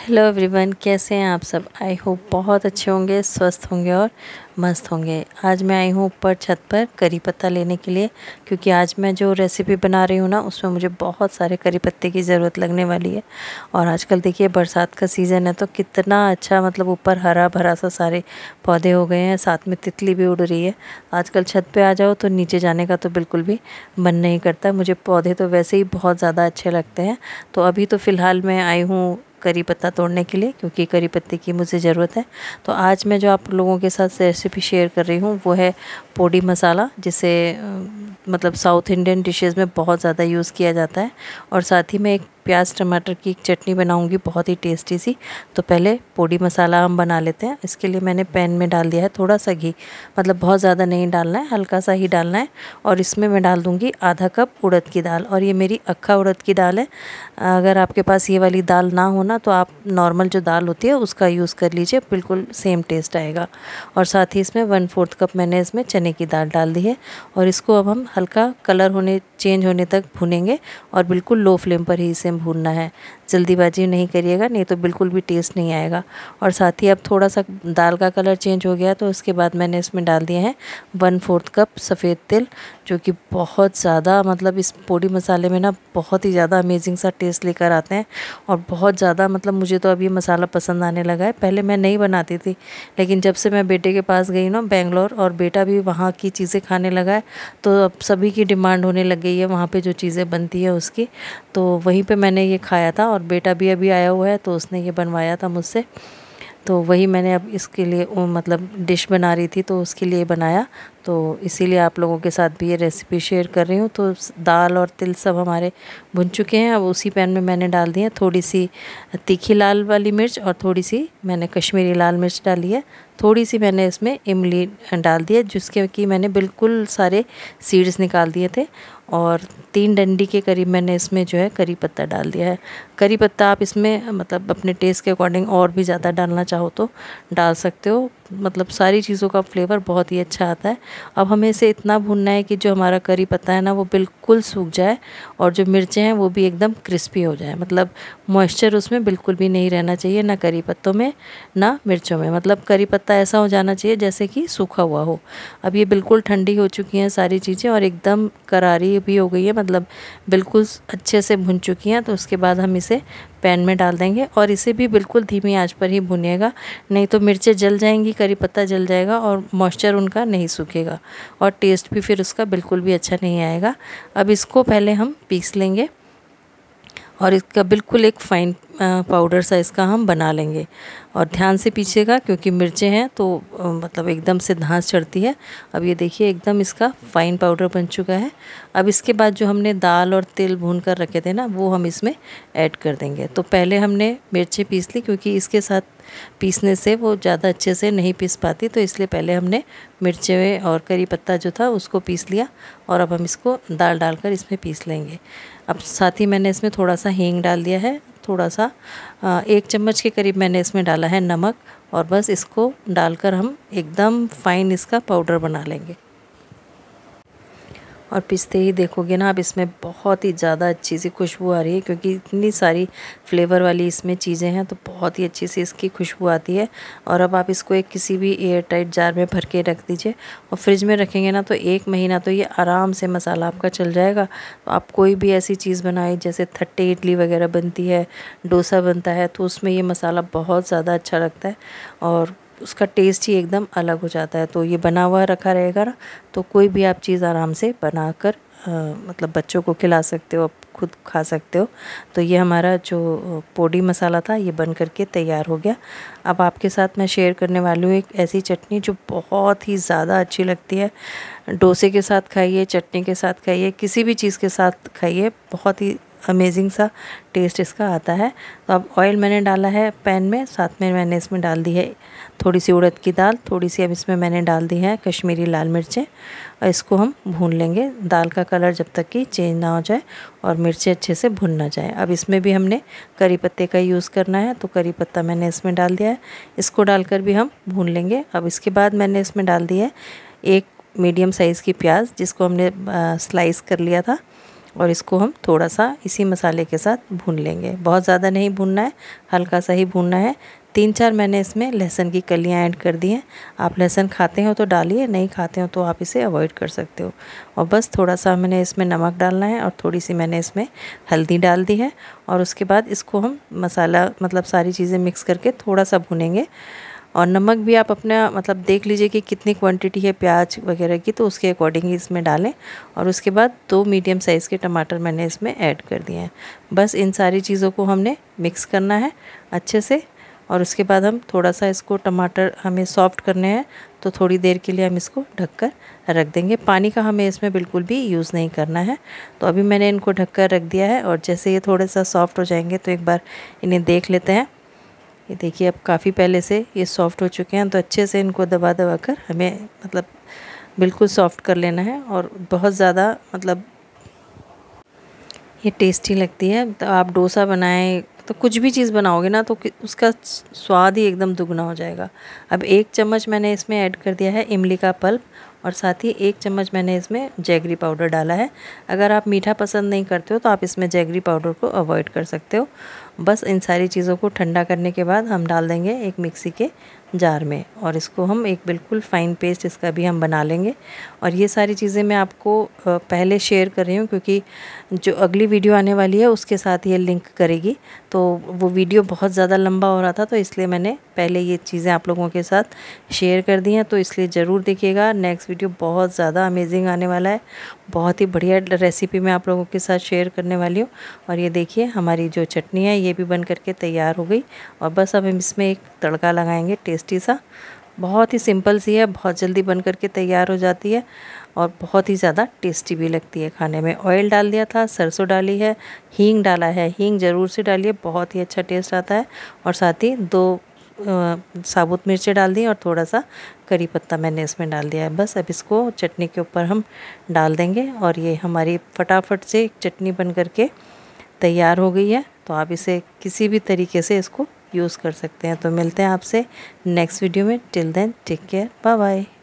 hello everyone कैसे हैं आप सब आई होप बहुत अच्छे होंगे स्वस्थ होंगे और मस्त होंगे आज मैं आई हूँ ऊपर छत पर करी पत्ता लेने के लिए क्योंकि आज मैं जो रेसिपी बना रही हूँ ना उसमें मुझे बहुत सारे करी पत्ते की ज़रूरत लगने वाली है और आजकल देखिए बरसात का सीज़न है तो कितना अच्छा मतलब ऊपर हरा भरा सा सारे पौधे हो गए हैं साथ में तितली भी उड़ रही है आजकल छत पर आ जाओ तो नीचे जाने का तो बिल्कुल भी मन नहीं करता मुझे पौधे तो वैसे ही बहुत ज़्यादा अच्छे लगते हैं तो अभी तो फ़िलहाल मैं आई हूँ करी पत्ता तोड़ने के लिए क्योंकि करी पत्ते की मुझे ज़रूरत है तो आज मैं जो आप लोगों के साथ रेसिपी शेयर कर रही हूँ वो है पोडी मसाला जिसे मतलब साउथ इंडियन डिशेज़ में बहुत ज़्यादा यूज़ किया जाता है और साथ ही में एक प्याज टमाटर की एक चटनी बनाऊंगी बहुत ही टेस्टी सी तो पहले पोड़ी मसाला हम बना लेते हैं इसके लिए मैंने पैन में डाल दिया है थोड़ा सा घी मतलब बहुत ज़्यादा नहीं डालना है हल्का सा ही डालना है और इसमें मैं डाल दूँगी आधा कप उड़द की दाल और ये मेरी अक्खा उड़द की दाल है अगर आपके पास ये वाली दाल ना हो ना तो आप नॉर्मल जो दाल होती है उसका यूज़ कर लीजिए बिल्कुल सेम टेस्ट आएगा और साथ ही इसमें वन फोर्थ कप मैंने इसमें चने की दाल डाल दी है और इसको अब हम हल्का कलर होने चेंज होने तक भुनेंगे और बिल्कुल लो फ्लेम पर ही इसे चीज़ें भूनना है जल्दीबाजी नहीं करिएगा नहीं तो बिल्कुल भी टेस्ट नहीं आएगा और साथ ही अब थोड़ा सा दाल का कलर चेंज हो गया तो उसके बाद मैंने इसमें डाल दिए हैं वन फोर्थ कप सफ़ेद तिल जो कि बहुत ज़्यादा मतलब इस पोड़ी मसाले में ना बहुत ही ज़्यादा अमेजिंग सा टेस्ट लेकर आते हैं और बहुत ज़्यादा मतलब मुझे तो अब ये मसाला पसंद आने लगा है पहले मैं नहीं बनाती थी लेकिन जब से मैं बेटे के पास गई ना बेंगलोर और बेटा भी वहाँ की चीज़ें खाने लगा है तो अब सभी की डिमांड होने लग गई है वहाँ पर जो चीज़ें बनती है उसकी तो वहीं पर मैंने ये खाया था और बेटा भी अभी आया हुआ है तो उसने ये बनवाया था मुझसे तो वही मैंने अब इसके लिए मतलब डिश बना रही थी तो उसके लिए बनाया तो इसीलिए आप लोगों के साथ भी ये रेसिपी शेयर कर रही हूँ तो दाल और तिल सब हमारे भुन चुके हैं अब उसी पैन में मैंने डाल दिए थोड़ी सी तीखी लाल वाली मिर्च और थोड़ी सी मैंने कश्मीरी लाल मिर्च डाली है थोड़ी सी मैंने इसमें इमली डाल दिया जिसके कि मैंने बिल्कुल सारे सीड्स निकाल दिए थे और तीन डंडी के करीब मैंने इसमें जो है करी पत्ता डाल दिया है करी पत्ता आप इसमें मतलब अपने टेस्ट के अकॉर्डिंग और भी ज़्यादा डालना चाहो तो डाल सकते हो मतलब सारी चीज़ों का फ्लेवर बहुत ही अच्छा आता है अब हमें इसे इतना भूनना है कि जो हमारा करी पत्ता है ना वो बिल्कुल सूख जाए और जो मिर्चें हैं वो भी एकदम क्रिस्पी हो जाए मतलब मॉइस्चर उसमें बिल्कुल भी नहीं रहना चाहिए ना करी पत्तों में ना मिर्चों में मतलब करी पत्ता ऐसा हो जाना चाहिए जैसे कि सूखा हुआ हो अब ये बिल्कुल ठंडी हो चुकी हैं सारी चीज़ें और एकदम करारी भी हो गई है मतलब बिल्कुल अच्छे से भुन चुकी हैं तो उसके बाद हम इसे पैन में डाल देंगे और इसे भी बिल्कुल धीमी आंच पर ही भुनिएगा नहीं तो मिर्चें जल जाएंगी करी पत्ता जल जाएगा और मॉइस्चर उनका नहीं सूखेगा और टेस्ट भी फिर उसका बिल्कुल भी अच्छा नहीं आएगा अब इसको पहले हम पीस लेंगे और इसका बिल्कुल एक फ़ाइन पाउडर सा इसका हम बना लेंगे और ध्यान से पीछेगा क्योंकि मिर्चें हैं तो मतलब एकदम से धांस चढ़ती है अब ये देखिए एकदम इसका फ़ाइन पाउडर बन चुका है अब इसके बाद जो हमने दाल और तेल भून कर रखे थे ना वो हम इसमें ऐड कर देंगे तो पहले हमने मिर्चें पीस ली क्योंकि इसके साथ पीसने से वो ज़्यादा अच्छे से नहीं पीस पाती तो इसलिए पहले हमने मिर्चें और करी पत्ता जो था उसको पीस लिया और अब हम इसको दाल डालकर इसमें पीस लेंगे अब साथ ही मैंने इसमें थोड़ा सा हींग डाल दिया है थोड़ा सा एक चम्मच के करीब मैंने इसमें डाला है नमक और बस इसको डालकर हम एकदम फाइन इसका पाउडर बना लेंगे और पिसते ही देखोगे ना आप इसमें बहुत ही ज़्यादा अच्छी सी खुशबू आ रही है क्योंकि इतनी सारी फ्लेवर वाली इसमें चीज़ें हैं तो बहुत ही अच्छी सी इसकी खुशबू आती है और अब आप इसको एक किसी भी एयर टाइट जार में भर के रख दीजिए और फ्रिज में रखेंगे ना तो एक महीना तो ये आराम से मसाला आपका चल जाएगा तो आप कोई भी ऐसी चीज़ बनाए जैसे थट्टे इडली वगैरह बनती है डोसा बनता है तो उसमें ये मसाला बहुत ज़्यादा अच्छा लगता है और उसका टेस्ट ही एकदम अलग हो जाता है तो ये बना हुआ रखा रहेगा ना तो कोई भी आप चीज़ आराम से बना कर आ, मतलब बच्चों को खिला सकते हो आप खुद खा सकते हो तो ये हमारा जो पोडी मसाला था ये बन करके तैयार हो गया अब आपके साथ मैं शेयर करने वाली हूँ एक ऐसी चटनी जो बहुत ही ज़्यादा अच्छी लगती है डोसे के साथ खाइए चटनी के साथ खाइए किसी भी चीज़ के साथ खाइए बहुत ही अमेजिंग सा टेस्ट इसका आता है तो अब ऑयल मैंने डाला है पैन में साथ में मैंने इसमें डाल दी है थोड़ी सी उड़द की दाल थोड़ी सी अब इसमें मैंने डाल दी है कश्मीरी लाल मिर्चें और इसको हम भून लेंगे दाल का कलर जब तक कि चेंज ना हो जाए और मिर्चें अच्छे से भुन ना जाए अब इसमें भी हमने करी पत्ते का यूज़ करना है तो करी पत्ता मैंने इसमें डाल दिया है इसको डालकर भी हम भून लेंगे अब इसके बाद मैंने इसमें डाल दी है एक मीडियम साइज़ की प्याज जिसको हमने स्लाइस कर लिया था और इसको हम थोड़ा सा इसी मसाले के साथ भून लेंगे बहुत ज़्यादा नहीं भूनना है हल्का सा ही भूनना है तीन चार मैंने इसमें लहसुन की कलियाँ ऐड कर दी हैं आप लहसुन खाते हो तो डालिए नहीं खाते हो तो आप इसे अवॉइड कर सकते हो और बस थोड़ा सा मैंने इसमें नमक डालना है और थोड़ी सी मैंने इसमें हल्दी डाल दी है और उसके बाद इसको हम मसाला मतलब सारी चीज़ें मिक्स करके थोड़ा सा भुनेंगे और नमक भी आप अपना मतलब देख लीजिए कि कितनी क्वांटिटी है प्याज वगैरह की तो उसके अकॉर्डिंग इसमें डालें और उसके बाद दो मीडियम साइज़ के टमाटर मैंने इसमें ऐड कर दिए हैं बस इन सारी चीज़ों को हमने मिक्स करना है अच्छे से और उसके बाद हम थोड़ा सा इसको टमाटर हमें सॉफ्ट करने हैं तो थोड़ी देर के लिए हम इसको ढककर रख देंगे पानी का हमें इसमें बिल्कुल भी यूज़ नहीं करना है तो अभी मैंने इनको ढककर रख दिया है और जैसे ये थोड़े सा सॉफ्ट हो जाएंगे तो एक बार इन्हें देख लेते हैं ये देखिए अब काफ़ी पहले से ये सॉफ़्ट हो चुके हैं तो अच्छे से इनको दबा दबा कर हमें मतलब बिल्कुल सॉफ़्ट कर लेना है और बहुत ज़्यादा मतलब ये टेस्टी लगती है तो आप डोसा बनाएं तो कुछ भी चीज़ बनाओगे ना तो उसका स्वाद ही एकदम दुगना हो जाएगा अब एक चम्मच मैंने इसमें ऐड कर दिया है इमली का पल्प और साथ ही एक चम्मच मैंने इसमें जैगरी पाउडर डाला है अगर आप मीठा पसंद नहीं करते हो तो आप इसमें जैगरी पाउडर को अवॉइड कर सकते हो बस इन सारी चीज़ों को ठंडा करने के बाद हम डाल देंगे एक मिक्सी के जार में और इसको हम एक बिल्कुल फ़ाइन पेस्ट इसका भी हम बना लेंगे और ये सारी चीज़ें मैं आपको पहले शेयर कर रही हूँ क्योंकि जो अगली वीडियो आने वाली है उसके साथ ये लिंक करेगी तो वो वीडियो बहुत ज़्यादा लंबा हो रहा था तो इसलिए मैंने पहले ये चीज़ें आप लोगों के साथ शेयर कर दी हैं तो इसलिए ज़रूर देखिएगा नेक्स्ट वीडियो बहुत ज़्यादा अमेजिंग आने वाला है बहुत ही बढ़िया रेसिपी मैं आप लोगों के साथ शेयर करने वाली हूँ और ये देखिए हमारी जो चटनी है ये भी बन करके तैयार हो गई और बस अब हम इसमें एक तड़का लगाएंगे टेस्टी सा बहुत ही सिंपल सी है बहुत जल्दी बन करके तैयार हो जाती है और बहुत ही ज़्यादा टेस्टी भी लगती है खाने में ऑयल डाल दिया था सरसों डाली है हींग डाला है हींग ज़रूर से डालिए बहुत ही अच्छा टेस्ट आता है और साथ ही दो साबुत मिर्ची डाल दी और थोड़ा सा करी पत्ता मैंने इसमें डाल दिया है बस अब इसको चटनी के ऊपर हम डाल देंगे और ये हमारी फटाफट से चटनी बन करके तैयार हो गई है तो आप इसे किसी भी तरीके से इसको यूज़ कर सकते हैं तो मिलते हैं आपसे नेक्स्ट वीडियो में till then take care bye bye